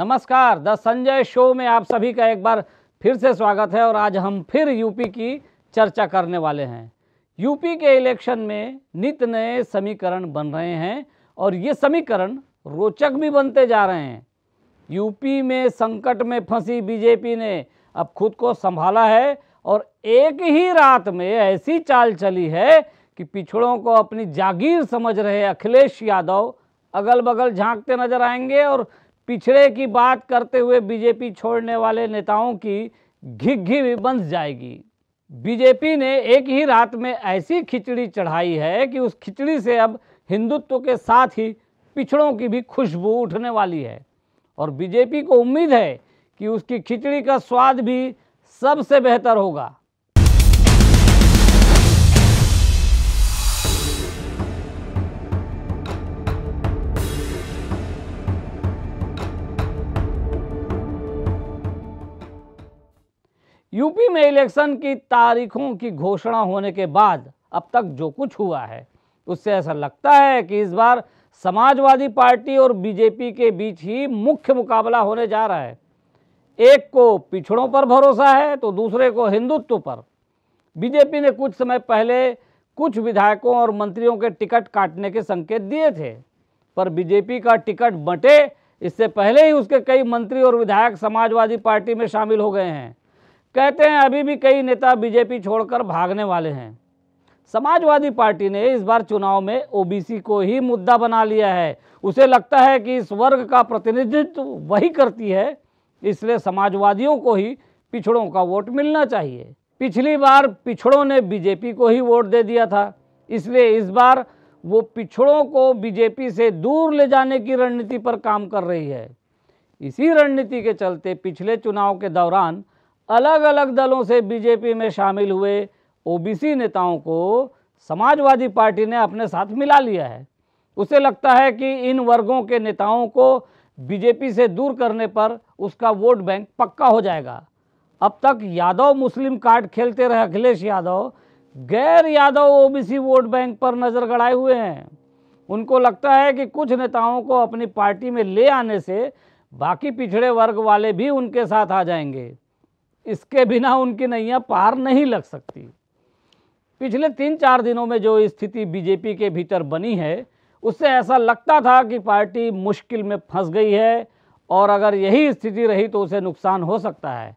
नमस्कार the Sanjay show में आप सभी का एक बार फिर से स्वागत है और आज हम फिर यूपी की चर्चा करने वाले हैं यूपी के इलेक्शन में नित नए समीकरण बन रहे हैं और ये समीकरण रोचक भी बनते जा रहे हैं यूपी में संकट में फंसी बीजेपी ने अब खुद को संभाला है और एक ही रात में ऐसी चाल चली है कि पिछड़ों को अपनी जागीर समझ रहे अखिलेश यादव अगल बगल झांकते नजर आएंगे और पिछड़े की बात करते हुए बीजेपी छोड़ने वाले नेताओं की घिघी भी बन जाएगी बीजेपी ने एक ही रात में ऐसी खिचड़ी चढ़ाई है कि उस खिचड़ी से अब हिंदुत्व के साथ ही पिछड़ों की भी खुशबू उठने वाली है और बीजेपी को उम्मीद है कि उसकी खिचड़ी का स्वाद भी सबसे बेहतर होगा यूपी में इलेक्शन की तारीखों की घोषणा होने के बाद अब तक जो कुछ हुआ है उससे ऐसा लगता है कि इस बार समाजवादी पार्टी और बीजेपी के बीच ही मुख्य मुकाबला होने जा रहा है एक को पिछड़ों पर भरोसा है तो दूसरे को हिंदुत्व पर बीजेपी ने कुछ समय पहले कुछ विधायकों और मंत्रियों के टिकट काटने के संकेत दिए थे पर बीजेपी का टिकट बंटे इससे पहले ही उसके कई मंत्री और विधायक समाजवादी पार्टी में शामिल हो गए हैं कहते हैं अभी भी कई नेता बीजेपी छोड़कर भागने वाले हैं समाजवादी पार्टी ने इस बार चुनाव में ओबीसी को ही मुद्दा बना लिया है उसे लगता है कि इस वर्ग का प्रतिनिधित्व वही करती है इसलिए समाजवादियों को ही पिछड़ों का वोट मिलना चाहिए पिछली बार पिछड़ों ने बीजेपी को ही वोट दे दिया था इसलिए इस बार वो पिछड़ों को बीजेपी से दूर ले जाने की रणनीति पर काम कर रही है इसी रणनीति के चलते पिछले चुनाव के दौरान अलग अलग दलों से बीजेपी में शामिल हुए ओबीसी नेताओं को समाजवादी पार्टी ने अपने साथ मिला लिया है उसे लगता है कि इन वर्गों के नेताओं को बीजेपी से दूर करने पर उसका वोट बैंक पक्का हो जाएगा अब तक यादव मुस्लिम कार्ड खेलते रहे अखिलेश यादव गैर यादव ओबीसी वोट बैंक पर नज़र गड़ाए हुए हैं उनको लगता है कि कुछ नेताओं को अपनी पार्टी में ले आने से बाकी पिछड़े वर्ग वाले भी उनके साथ आ जाएंगे इसके बिना उनकी नैया पार नहीं लग सकती पिछले तीन चार दिनों में जो स्थिति बीजेपी के भीतर बनी है उससे ऐसा लगता था कि पार्टी मुश्किल में फंस गई है और अगर यही स्थिति रही तो उसे नुकसान हो सकता है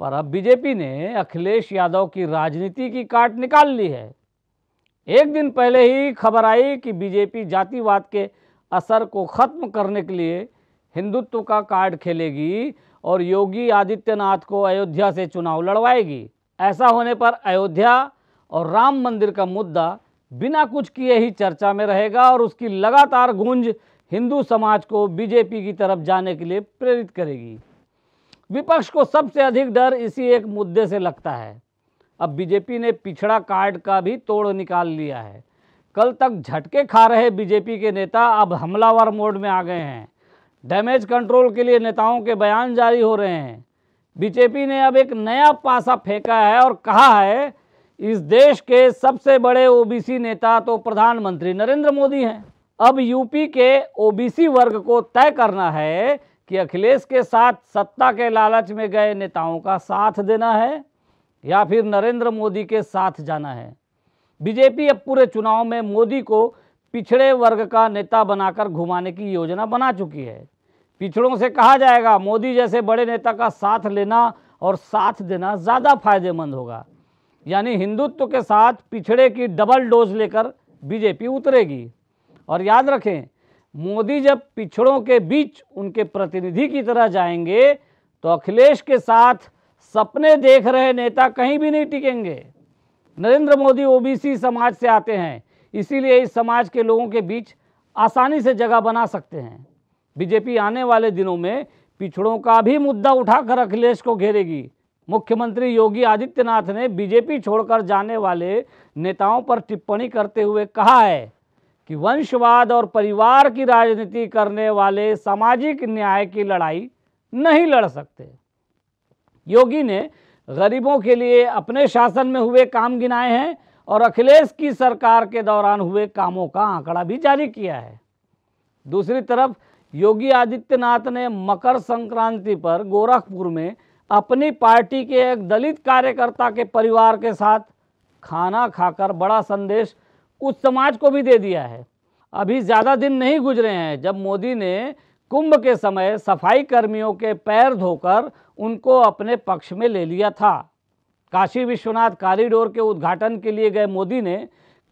पर अब बीजेपी ने अखिलेश यादव की राजनीति की काट निकाल ली है एक दिन पहले ही खबर आई कि बीजेपी जातिवाद के असर को ख़त्म करने के लिए हिंदुत्व का कार्ड खेलेगी और योगी आदित्यनाथ को अयोध्या से चुनाव लड़वाएगी ऐसा होने पर अयोध्या और राम मंदिर का मुद्दा बिना कुछ किए ही चर्चा में रहेगा और उसकी लगातार गूंज हिंदू समाज को बीजेपी की तरफ जाने के लिए प्रेरित करेगी विपक्ष को सबसे अधिक डर इसी एक मुद्दे से लगता है अब बीजेपी ने पिछड़ा कार्ड का भी तोड़ निकाल लिया है कल तक झटके खा रहे बीजेपी के नेता अब हमलावर मोड में आ गए हैं डैमेज कंट्रोल के लिए नेताओं के बयान जारी हो रहे हैं बीजेपी ने अब एक नया पासा फेंका है और कहा है इस देश के सबसे बड़े ओबीसी नेता तो प्रधानमंत्री नरेंद्र मोदी हैं अब यूपी के ओबीसी वर्ग को तय करना है कि अखिलेश के साथ सत्ता के लालच में गए नेताओं का साथ देना है या फिर नरेंद्र मोदी के साथ जाना है बीजेपी अब पूरे चुनाव में मोदी को पिछड़े वर्ग का नेता बनाकर घुमाने की योजना बना चुकी है पिछड़ों से कहा जाएगा मोदी जैसे बड़े नेता का साथ लेना और साथ देना ज़्यादा फायदेमंद होगा यानी हिंदुत्व के साथ पिछड़े की डबल डोज लेकर बीजेपी उतरेगी और याद रखें मोदी जब पिछड़ों के बीच उनके प्रतिनिधि की तरह जाएंगे तो अखिलेश के साथ सपने देख रहे नेता कहीं भी नहीं टिकेंगे नरेंद्र मोदी ओबीसी समाज से आते हैं इसीलिए इस समाज के लोगों के बीच आसानी से जगह बना सकते हैं बीजेपी आने वाले दिनों में पिछड़ों का भी मुद्दा उठाकर अखिलेश को घेरेगी मुख्यमंत्री योगी आदित्यनाथ ने बीजेपी छोड़कर जाने वाले नेताओं पर टिप्पणी करते हुए कहा है कि वंशवाद और परिवार की राजनीति करने वाले सामाजिक न्याय की लड़ाई नहीं लड़ सकते योगी ने गरीबों के लिए अपने शासन में हुए काम गिनाए हैं और अखिलेश की सरकार के दौरान हुए कामों का आंकड़ा भी जारी किया है दूसरी तरफ योगी आदित्यनाथ ने मकर संक्रांति पर गोरखपुर में अपनी पार्टी के एक दलित कार्यकर्ता के परिवार के साथ खाना खाकर बड़ा संदेश उस समाज को भी दे दिया है अभी ज़्यादा दिन नहीं गुजरे हैं जब मोदी ने कुंभ के समय सफाई कर्मियों के पैर धोकर उनको अपने पक्ष में ले लिया था काशी विश्वनाथ कॉरिडोर के उद्घाटन के लिए गए मोदी ने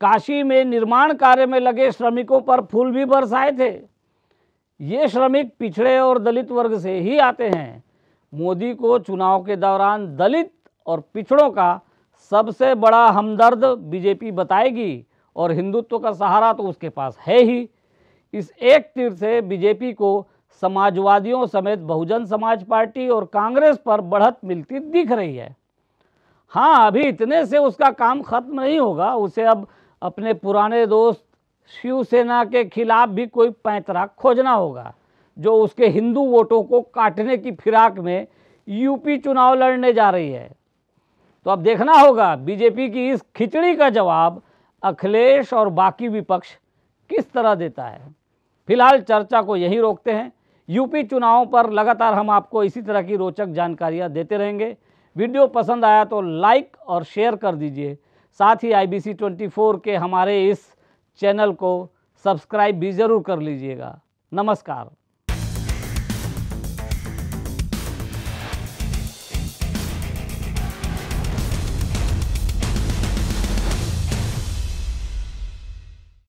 काशी में निर्माण कार्य में लगे श्रमिकों पर फूल भी बरसाए थे ये श्रमिक पिछड़े और दलित वर्ग से ही आते हैं मोदी को चुनाव के दौरान दलित और पिछड़ों का सबसे बड़ा हमदर्द बीजेपी बताएगी और हिंदुत्व का सहारा तो उसके पास है ही इस एक तीर से बीजेपी को समाजवादियों समेत बहुजन समाज पार्टी और कांग्रेस पर बढ़त मिलती दिख रही है हाँ अभी इतने से उसका काम खत्म नहीं होगा उसे अब अपने पुराने दोस्त शिवसेना के खिलाफ भी कोई पैंतरा खोजना होगा जो उसके हिंदू वोटों को काटने की फिराक में यूपी चुनाव लड़ने जा रही है तो अब देखना होगा बीजेपी की इस खिचड़ी का जवाब अखिलेश और बाकी विपक्ष किस तरह देता है फिलहाल चर्चा को यहीं रोकते हैं यूपी चुनाव पर लगातार हम आपको इसी तरह की रोचक जानकारियां देते रहेंगे वीडियो पसंद आया तो लाइक और शेयर कर दीजिए साथ ही I B C twenty four के हमारे इस चैनल को सब्सक्राइब भी ज़रूर कर लीजिएगा नमस्कार